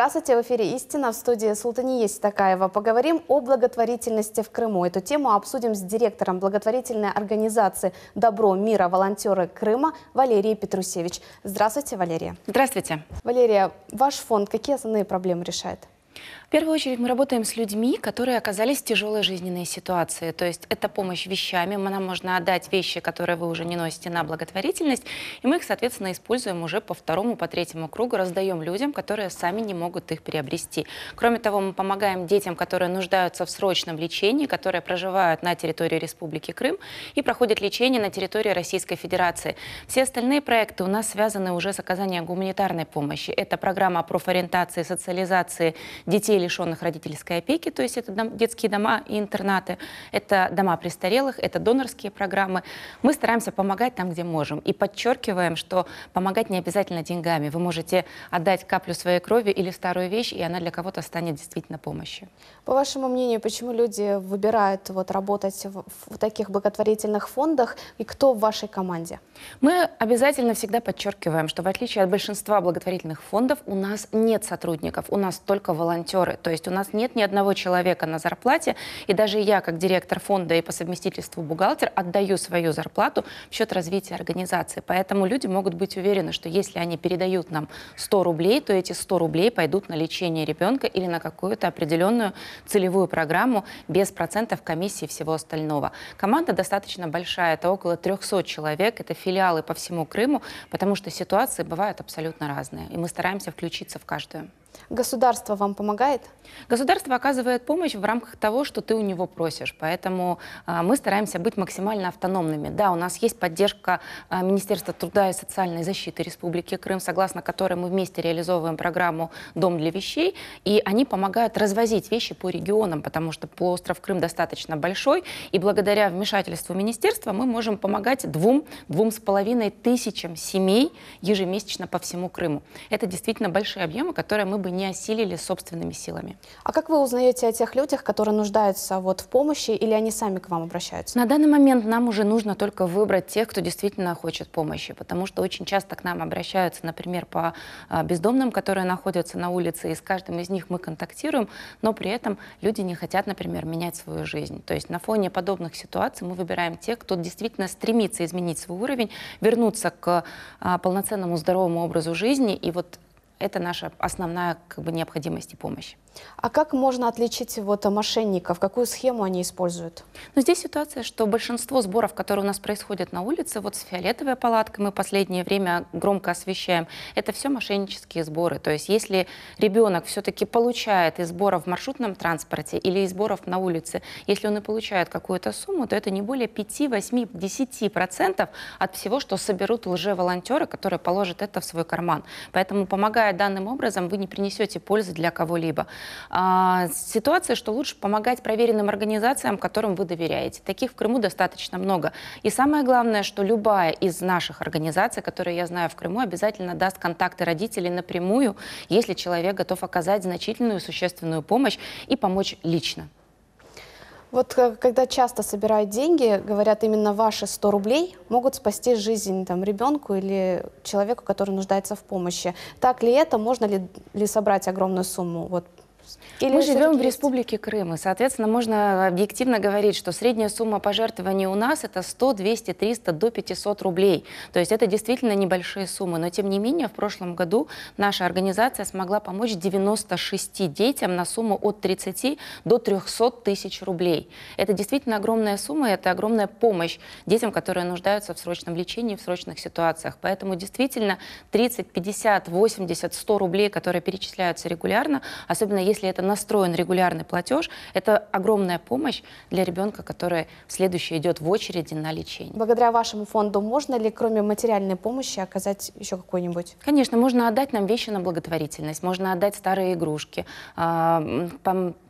Здравствуйте, в эфире «Истина» в студии Султания Такаева. Поговорим о благотворительности в Крыму. Эту тему обсудим с директором благотворительной организации «Добро мира волонтеры Крыма» Валерией Петрусевич. Здравствуйте, Валерия. Здравствуйте. Валерия, ваш фонд какие основные проблемы решает? В первую очередь мы работаем с людьми, которые оказались в тяжелой жизненной ситуации. То есть это помощь вещами. Нам можно отдать вещи, которые вы уже не носите на благотворительность, и мы их, соответственно, используем уже по второму, по третьему кругу, раздаем людям, которые сами не могут их приобрести. Кроме того, мы помогаем детям, которые нуждаются в срочном лечении, которые проживают на территории Республики Крым и проходят лечение на территории Российской Федерации. Все остальные проекты у нас связаны уже с оказанием гуманитарной помощи. Это программа профориентации, социализации детей, лишенных родительской опеки, то есть это дом, детские дома и интернаты, это дома престарелых, это донорские программы. Мы стараемся помогать там, где можем. И подчеркиваем, что помогать не обязательно деньгами. Вы можете отдать каплю своей крови или старую вещь, и она для кого-то станет действительно помощью. По вашему мнению, почему люди выбирают вот, работать в, в таких благотворительных фондах, и кто в вашей команде? Мы обязательно всегда подчеркиваем, что в отличие от большинства благотворительных фондов, у нас нет сотрудников, у нас только волонтеры волонтеры. То есть у нас нет ни одного человека на зарплате, и даже я, как директор фонда и по совместительству бухгалтер, отдаю свою зарплату в счет развития организации. Поэтому люди могут быть уверены, что если они передают нам 100 рублей, то эти 100 рублей пойдут на лечение ребенка или на какую-то определенную целевую программу без процентов комиссии и всего остального. Команда достаточно большая, это около 300 человек, это филиалы по всему Крыму, потому что ситуации бывают абсолютно разные, и мы стараемся включиться в каждую. Государство вам помогает? Государство оказывает помощь в рамках того, что ты у него просишь. Поэтому а, мы стараемся быть максимально автономными. Да, у нас есть поддержка а, Министерства труда и социальной защиты Республики Крым, согласно которой мы вместе реализовываем программу «Дом для вещей». И они помогают развозить вещи по регионам, потому что полуостров Крым достаточно большой. И благодаря вмешательству Министерства мы можем помогать двум, двум с половиной тысячам семей ежемесячно по всему Крыму. Это действительно большие объемы, которые мы бы не осилили собственными силами. А как вы узнаете о тех людях, которые нуждаются вот в помощи, или они сами к вам обращаются? На данный момент нам уже нужно только выбрать тех, кто действительно хочет помощи, потому что очень часто к нам обращаются, например, по а, бездомным, которые находятся на улице, и с каждым из них мы контактируем, но при этом люди не хотят, например, менять свою жизнь. То есть на фоне подобных ситуаций мы выбираем тех, кто действительно стремится изменить свой уровень, вернуться к а, полноценному здоровому образу жизни, и вот это наша основная как бы, необходимость и помощь. А как можно отличить вот э, мошенников? Какую схему они используют? Ну здесь ситуация, что большинство сборов, которые у нас происходят на улице, вот с фиолетовой палаткой мы последнее время громко освещаем, это все мошеннические сборы. То есть если ребенок все-таки получает из сбора в маршрутном транспорте или из сборов на улице, если он и получает какую-то сумму, то это не более 5, 8, 10 процентов от всего, что соберут лже-волонтеры, которые положат это в свой карман. Поэтому, помогая данным образом, вы не принесете пользы для кого-либо. А, ситуация, что лучше помогать проверенным организациям, которым вы доверяете. Таких в Крыму достаточно много. И самое главное, что любая из наших организаций, которые я знаю в Крыму, обязательно даст контакты родителей напрямую, если человек готов оказать значительную существенную помощь и помочь лично. Вот э, когда часто собирают деньги, говорят, именно ваши 100 рублей могут спасти жизнь там, ребенку или человеку, который нуждается в помощи. Так ли это? Можно ли, ли собрать огромную сумму? Вот или Мы живем в Республике есть? Крым, и, соответственно, можно объективно говорить, что средняя сумма пожертвований у нас это 100, 200, 300 до 500 рублей. То есть это действительно небольшие суммы. Но, тем не менее, в прошлом году наша организация смогла помочь 96 детям на сумму от 30 до 300 тысяч рублей. Это действительно огромная сумма, и это огромная помощь детям, которые нуждаются в срочном лечении, в срочных ситуациях. Поэтому действительно 30, 50, 80, 100 рублей, которые перечисляются регулярно, особенно если если это настроен регулярный платеж, это огромная помощь для ребенка, который следующий идет в очереди на лечение. Благодаря вашему фонду можно ли, кроме материальной помощи, оказать еще какую-нибудь? Конечно, можно отдать нам вещи на благотворительность, можно отдать старые игрушки. А,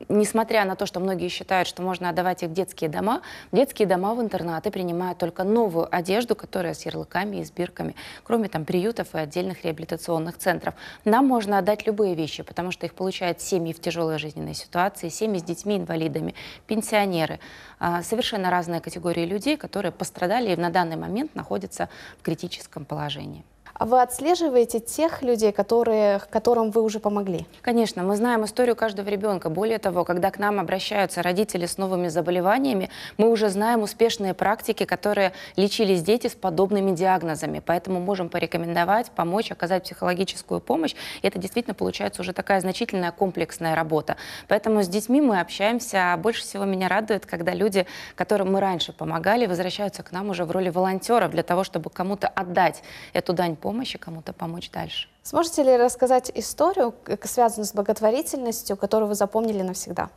несмотря на то, что многие считают, что можно отдавать их в детские дома, детские дома в интернаты принимают только новую одежду, которая с ярлыками и с бирками. кроме там приютов и отдельных реабилитационных центров. Нам можно отдать любые вещи, потому что их получают семьи семьи в тяжелой жизненной ситуации, семьи с детьми-инвалидами, пенсионеры. А, совершенно разные категории людей, которые пострадали и на данный момент находятся в критическом положении. А вы отслеживаете тех людей, которые, которым вы уже помогли? Конечно, мы знаем историю каждого ребенка. Более того, когда к нам обращаются родители с новыми заболеваниями, мы уже знаем успешные практики, которые лечились дети с подобными диагнозами. Поэтому можем порекомендовать, помочь, оказать психологическую помощь. И это действительно получается уже такая значительная комплексная работа. Поэтому с детьми мы общаемся. Больше всего меня радует, когда люди, которым мы раньше помогали, возвращаются к нам уже в роли волонтеров для того, чтобы кому-то отдать эту дань помощи помощи кому-то помочь дальше. Сможете ли рассказать историю, э, связанную с благотворительностью, которую вы запомнили навсегда?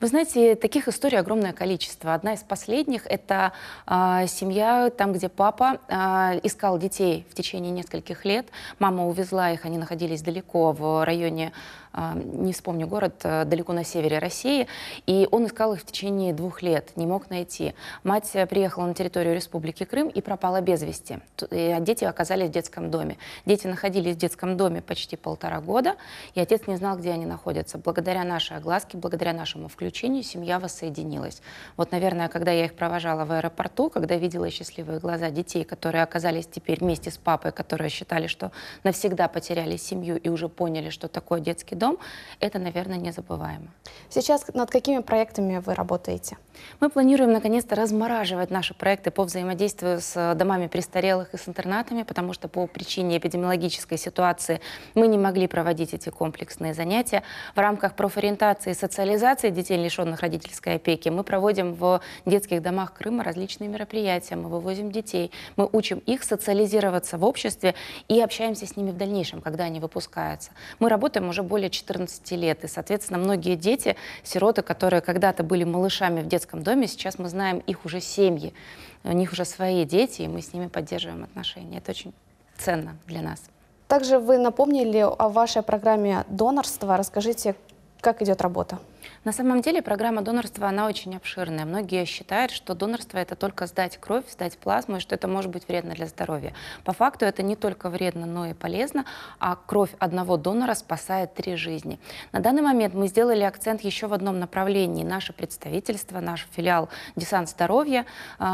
Вы знаете, таких историй огромное количество. Одна из последних – это э, семья, там, где папа э, искал детей в течение нескольких лет. Мама увезла их, они находились далеко, в районе а, не вспомню город, э, далеко на севере России, и он искал их в течение двух лет, не мог найти. Мать э, приехала на территорию Республики Крым и пропала без вести. И а, дети оказались в детском доме. Дети находились в детском доме почти полтора года, и отец не знал, где они находятся. Благодаря нашей огласке, благодаря нашему включению семья воссоединилась. Вот, наверное, когда я их провожала в аэропорту, когда видела счастливые глаза детей, которые оказались теперь вместе с папой, которые считали, что навсегда потеряли семью и уже поняли, что такое детский дом, это, наверное, незабываемо. Сейчас над какими проектами вы работаете? Мы планируем, наконец-то, размораживать наши проекты по взаимодействию с э, домами престарелых и с интернатами, потому что по причине эпидемиологической ситуации мы не могли проводить эти комплексные занятия. В рамках профориентации и социализации детей, лишенных родительской опеки, мы проводим в детских домах Крыма различные мероприятия, мы вывозим детей, мы учим их социализироваться в обществе и общаемся с ними в дальнейшем, когда они выпускаются. Мы работаем уже более более 14 лет. И, соответственно, многие дети, сироты, которые когда-то были малышами в детском доме, сейчас мы знаем их уже семьи, у них уже свои дети, и мы с ними поддерживаем отношения. Это очень ценно для нас. Также вы напомнили о вашей программе донорства. Расскажите, как идет работа? На самом деле программа донорства, она очень обширная. Многие считают, что донорство – это только сдать кровь, сдать плазму, и что это может быть вредно для здоровья. По факту это не только вредно, но и полезно, а кровь одного донора спасает три жизни. На данный момент мы сделали акцент еще в одном направлении. Наше представительство, наш филиал «Десант здоровья» э,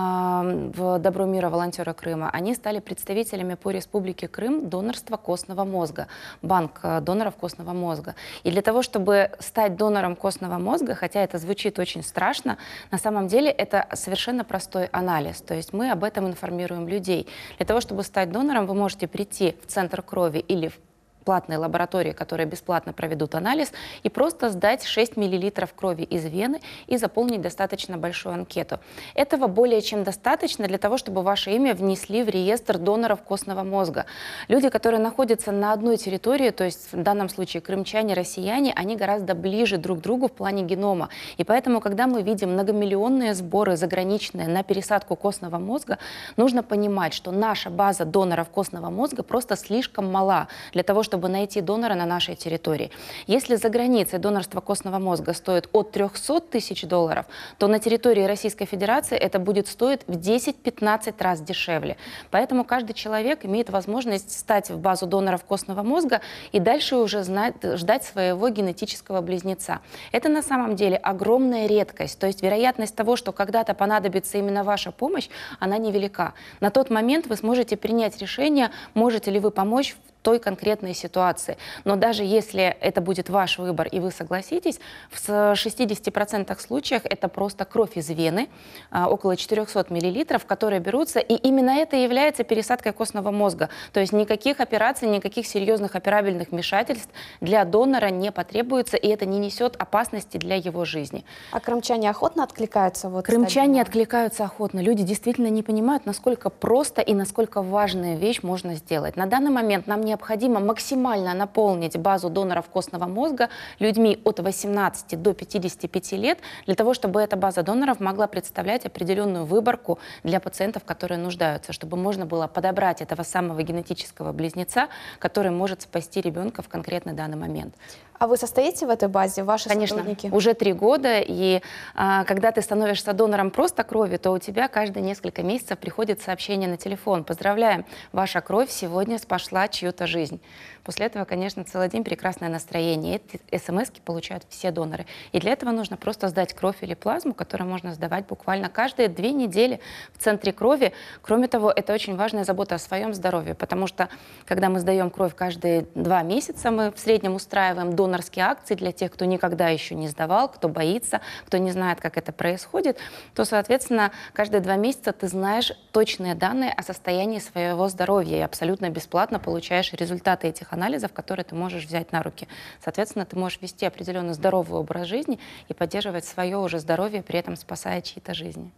в Добро мира волонтера Крыма, они стали представителями по Республике Крым донорства костного мозга, банк э, доноров костного мозга. И для того, чтобы стать донором костного костного мозга, хотя это звучит очень страшно, на самом деле это совершенно простой анализ. То есть мы об этом информируем людей. Для того, чтобы стать донором, вы можете прийти в центр крови или в платные лаборатории, которые бесплатно проведут анализ, и просто сдать 6 мл крови из вены и заполнить достаточно большую анкету. Этого более чем достаточно для того, чтобы ваше имя внесли в реестр доноров костного мозга. Люди, которые находятся на одной территории, то есть в данном случае крымчане, россияне, они гораздо ближе друг к другу в плане генома. И поэтому, когда мы видим многомиллионные сборы заграничные на пересадку костного мозга, нужно понимать, что наша база доноров костного мозга просто слишком мала для того, чтобы чтобы найти донора на нашей территории. Если за границей донорство костного мозга стоит от 300 тысяч долларов, то на территории Российской Федерации это будет стоить в 10-15 раз дешевле. Поэтому каждый человек имеет возможность стать в базу доноров костного мозга и дальше уже знать, ждать своего генетического близнеца. Это на самом деле огромная редкость. То есть вероятность того, что когда-то понадобится именно ваша помощь, она невелика. На тот момент вы сможете принять решение, можете ли вы помочь в той конкретной ситуации. Но даже если это будет ваш выбор и вы согласитесь, в 60% случаях это просто кровь из вены, а, около 400 миллилитров, которые берутся, и именно это является пересадкой костного мозга. То есть никаких операций, никаких серьезных операбельных вмешательств для донора не потребуется, и это не несет опасности для его жизни. А крымчане охотно откликаются? Вот, крымчане откликаются охотно. Люди действительно не понимают, насколько просто и насколько важную вещь можно сделать. На данный момент нам не необходимо максимально наполнить базу доноров костного мозга людьми от 18 до 55 лет, для того, чтобы эта база доноров могла представлять определенную выборку для пациентов, которые нуждаются, чтобы можно было подобрать этого самого генетического близнеца, который может спасти ребенка в конкретный данный момент. А вы состоите в этой базе, ваши Конечно, сотрудники? уже три года, и а, когда ты становишься донором просто крови, то у тебя каждые несколько месяцев приходит сообщение на телефон. Поздравляем, ваша кровь сегодня спасла чью-то жизнь. После этого, конечно, целый день прекрасное настроение. Эти смс получают все доноры. И для этого нужно просто сдать кровь или плазму, которую можно сдавать буквально каждые две недели в центре крови. Кроме того, это очень важная забота о своем здоровье, потому что, когда мы сдаем кровь каждые два месяца, мы в среднем устраиваем донор донорские акции для тех, кто никогда еще не сдавал, кто боится, кто не знает, как это происходит, то, соответственно, каждые два месяца ты знаешь точные данные о состоянии своего здоровья и абсолютно бесплатно получаешь результаты этих анализов, которые ты можешь взять на руки. Соответственно, ты можешь вести определенно здоровый образ жизни и поддерживать свое уже здоровье, при этом спасая чьи-то жизни.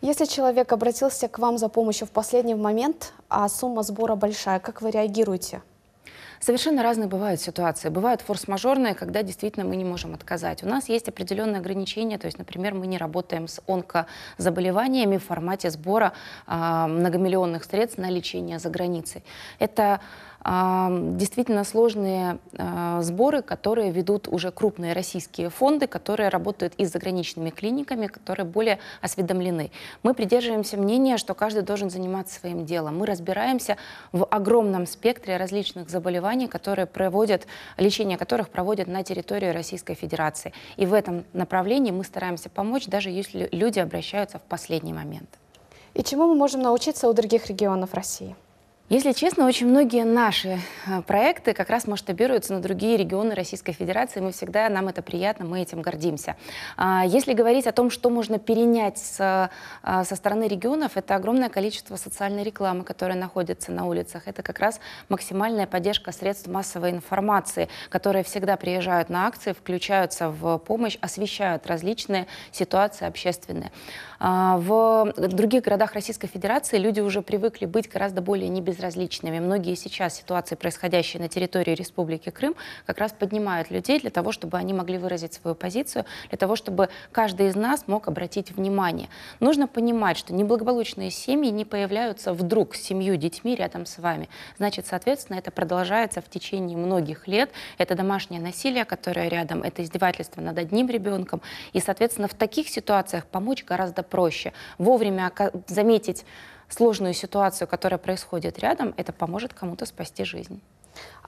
Если человек обратился к вам за помощью в последний момент, а сумма сбора большая, как вы реагируете? Совершенно разные бывают ситуации. Бывают форс-мажорные, когда действительно мы не можем отказать. У нас есть определенные ограничения, то есть, например, мы не работаем с онкозаболеваниями в формате сбора э, многомиллионных средств на лечение за границей. Это а, действительно сложные а, сборы, которые ведут уже крупные российские фонды, которые работают и с заграничными клиниками, которые более осведомлены. Мы придерживаемся мнения, что каждый должен заниматься своим делом. Мы разбираемся в огромном спектре различных заболеваний, которые проводят, лечение которых проводят на территории Российской Федерации. И в этом направлении мы стараемся помочь, даже если люди обращаются в последний момент. И чему мы можем научиться у других регионов России? Если честно, очень многие наши э, проекты как раз масштабируются на другие регионы Российской Федерации. Мы всегда, нам это приятно, мы этим гордимся. А, если говорить о том, что можно перенять со, э, со стороны регионов, это огромное количество социальной рекламы, которая находится на улицах. Это как раз максимальная поддержка средств массовой информации, которые всегда приезжают на акции, включаются в помощь, освещают различные ситуации общественные. А, в других городах Российской Федерации люди уже привыкли быть гораздо более небезопасными безразличными. Многие сейчас ситуации, происходящие на территории Республики Крым, как раз поднимают людей для того, чтобы они могли выразить свою позицию, для того, чтобы каждый из нас мог обратить внимание. Нужно понимать, что неблагополучные семьи не появляются вдруг с семью детьми рядом с вами. Значит, соответственно, это продолжается в течение многих лет. Это домашнее насилие, которое рядом, это издевательство над одним ребенком. И, соответственно, в таких ситуациях помочь гораздо проще. Вовремя заметить сложную ситуацию, которая происходит рядом, это поможет кому-то спасти жизнь.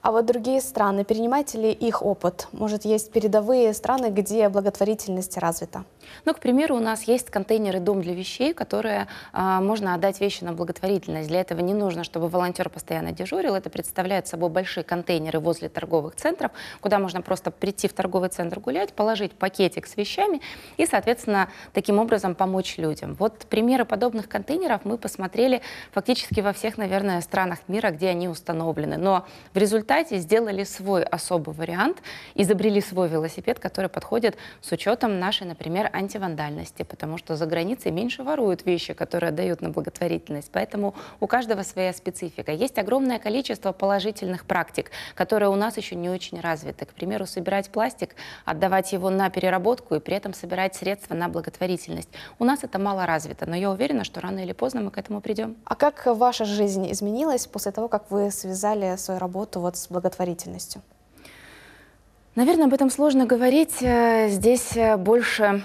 А вот другие страны, перенимаете ли их опыт? Может, есть передовые страны, где благотворительность развита? Ну, к примеру, у нас есть контейнеры «Дом для вещей», которые э, можно отдать вещи на благотворительность. Для этого не нужно, чтобы волонтер постоянно дежурил. Это представляет собой большие контейнеры возле торговых центров, куда можно просто прийти в торговый центр гулять, положить пакетик с вещами и, соответственно, таким образом помочь людям. Вот примеры подобных контейнеров мы посмотрели фактически во всех, наверное, странах мира, где они установлены. Но в результате результате сделали свой особый вариант, изобрели свой велосипед, который подходит с учетом нашей, например, антивандальности, потому что за границей меньше воруют вещи, которые дают на благотворительность. Поэтому у каждого своя специфика. Есть огромное количество положительных практик, которые у нас еще не очень развиты. К примеру, собирать пластик, отдавать его на переработку и при этом собирать средства на благотворительность. У нас это мало развито, но я уверена, что рано или поздно мы к этому придем. А как ваша жизнь изменилась после того, как вы связали свою работу вот с благотворительностью? Наверное, об этом сложно говорить. Э, здесь э, больше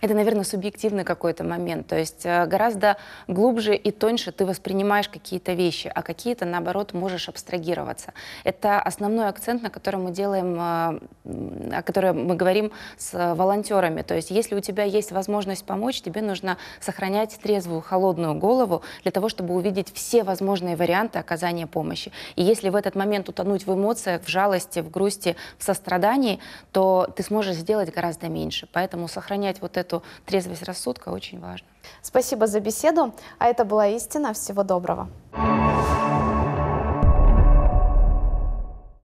это, наверное, субъективный какой-то момент. То есть э, гораздо глубже и тоньше ты воспринимаешь какие-то вещи, а какие-то, наоборот, можешь абстрагироваться. Это основной акцент, на который мы делаем, э, о котором мы говорим с волонтерами. То есть если у тебя есть возможность помочь, тебе нужно сохранять трезвую, холодную голову для того, чтобы увидеть все возможные варианты оказания помощи. И если в этот момент утонуть в эмоциях, в жалости, в грусти, в сострадании, то ты сможешь сделать гораздо меньше. Поэтому сохранять вот это эту трезвость рассудка очень важно. Спасибо за беседу. А это была истина. Всего доброго. Thank you